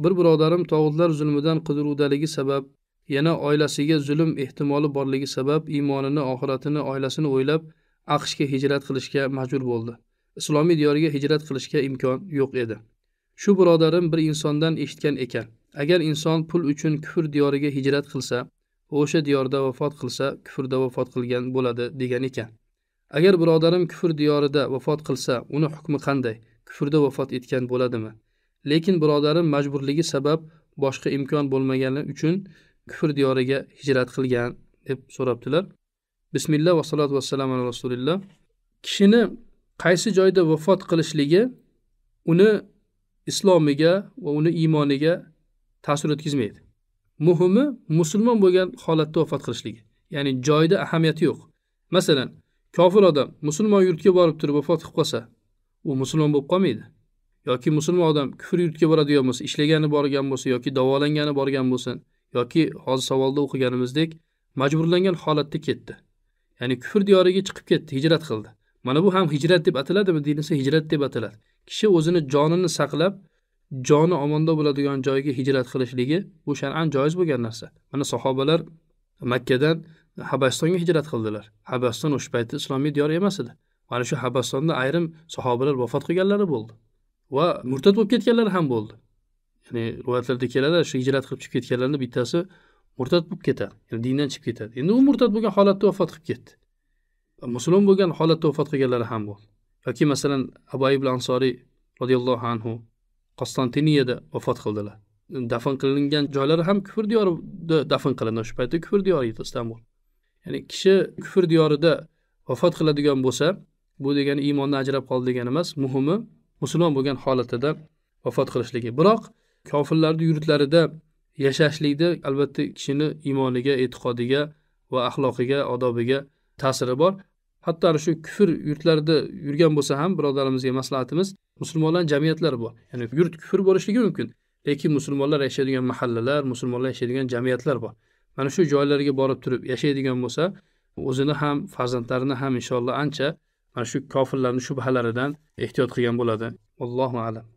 bir birodarim tog'utlar zulmidan qidiruvdaligi sabab yana oilasiga zulm ehtimoli borligi sabab iymonini oxiratini oilasini o'ylab aqshga hijrat qilishga majbur bo'ldi islomiy diyorga hijrat qilishga imkon yo'q edi shu birodarim bir insondan eshitgan ekan agar inson pul uchun kufr diyoriga hijrat qilsa o'sha diyorda vafot qilsa kufrda vafot qilgan bo'ladi degan ekan agar birodarim kufr diyorida vafot qilsa uni hukmi qanday kufrda vafot etgan bo'ladimi lekin birodarim majburligi sabab boshqa imkon bo'lmagani uchun kufr diyoriga hijrat qilgan deb so'rabdilar bismillah vassalotu vassalam ala rasulilloh kishini qaysi joyda vafot qilishligi uni islomiga va uni iymoniga ta'sir o'tkazmaydi muhimi musulmon bo'lgan holatda vafot qilishligi ya'ni joyda ahamiyati yo'q masalan kofir odam musulmon yurtga borib turib vafot qilib qolsa u musulmon bo'lib qolmaydi yoki musulmon odam kufr yurtga boradigan bo'lsa ishlagani borgan bo'lsa yoki davolangani borgan bo'lsin yoki hozir savolda o'qiganimizdek majburlangan holatda ketdi ya'ni kufr diyoriga chiqib ketdi hijrat qildi mana bu ham hijrat deb ataladimi deyilsa hijrat deb ataladi kishi o'zini jonini saqlab joni omonda bo'ladigan joyga hijrat qilishligi bu shar'an joiz bo'lgan narsa mana sahobalar makkadan habastonga hijrat qildilar habaston o'sha paytda islomiy diyor emas edi mana shu habastonda ayrim sahobalar vafot qilganlari bo'ldi va murtad bo'lib ketganlar ham bo'ldi ya'ni rivoyatlarda keladi shu hijrat qilib chiqib ketganlarni bittasi murtad bo'lib ketadi ya'ni dindan chiqib ketadi endi u murtad bo'lgan holatda vafot qilib ketdi musulmon bo'lgan holatda vafot qilganlari ham bo'ldi yoki masalan abu ibn ansoriy roziyallohu anhu konstantiniyada vafot qildilar dafn qilingan joylari ham kufr diyorida dafn qilindi o'sha paytda kufr diyori edi istanbul ya'ni kishi kufr diyorida vafot qiladigan bo'lsa bu degani iymondan ajrab qoldi degani emas muhimi musulmon bo'lgan holatida vafot qilishligi biroq kofirlarni yurtlarida yashashlikda albatta kishini iymoniga e'tiqodiga va axloqiga odobiga ta'siri bor hatto ana shu kufr yurtlarida yurgan bo'lsa ham birodarimizga maslahatimiz musulmonlarni jamiyatlari bor ya'ni yurt kufr bo'lishligi mumkin lekin musulmonlar yashaydigan mahallalar musulmonlar yashaydigan jamiyatlar bor mana shu joylarga borib turib yashaydigan bo'lsa o'zini ham farzandlarini ham inshaalloh ancha mana hani shu kofirlarni shubhalaridan ehtiyot qilgan bo'ladi allohu alam